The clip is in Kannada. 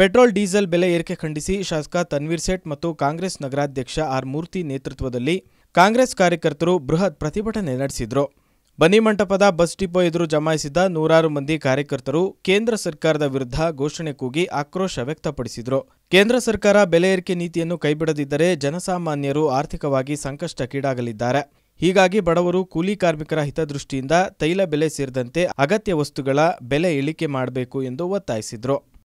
ಪೆಟ್ರೋಲ್ ಡೀಸೆಲ್ ಬೆಲೆ ಏರಿಕೆ ಖಂಡಿಸಿ ಶಾಸಕ ತನ್ವೀರ್ ಸೇಠ್ ಮತ್ತು ಕಾಂಗ್ರೆಸ್ ನಗರಾಧ್ಯಕ್ಷ ಆರ್ ಮೂರ್ತಿ ನೇತೃತ್ವದಲ್ಲಿ ಕಾಂಗ್ರೆಸ್ ಕಾರ್ಯಕರ್ತರು ಬೃಹತ್ ಪ್ರತಿಭಟನೆ ನಡೆಸಿದರು ಬನ್ನಿಮಂಟಪದ ಬಸ್ ಡಿಪೋ ಎದುರು ಜಮಾಯಿಸಿದ್ದ ನೂರಾರು ಮಂದಿ ಕಾರ್ಯಕರ್ತರು ಕೇಂದ್ರ ಸರ್ಕಾರದ ವಿರುದ್ಧ ಘೋಷಣೆ ಕೂಗಿ ಆಕ್ರೋಶ ವ್ಯಕ್ತಪಡಿಸಿದರು ಕೇಂದ್ರ ಸರ್ಕಾರ ಬೆಲೆ ಏರಿಕೆ ನೀತಿಯನ್ನು ಕೈಬಿಡದಿದ್ದರೆ ಜನಸಾಮಾನ್ಯರು ಆರ್ಥಿಕವಾಗಿ ಸಂಕಷ್ಟಕ್ಕೀಡಾಗಲಿದ್ದಾರೆ ಹೀಗಾಗಿ ಬಡವರು ಕೂಲಿ ಕಾರ್ಮಿಕರ ಹಿತದೃಷ್ಟಿಯಿಂದ ತೈಲ ಬೆಲೆ ಸೇರಿದಂತೆ ಅಗತ್ಯ ವಸ್ತುಗಳ ಬೆಲೆ ಇಳಿಕೆ ಮಾಡಬೇಕು ಎಂದು ಒತ್ತಾಯಿಸಿದರು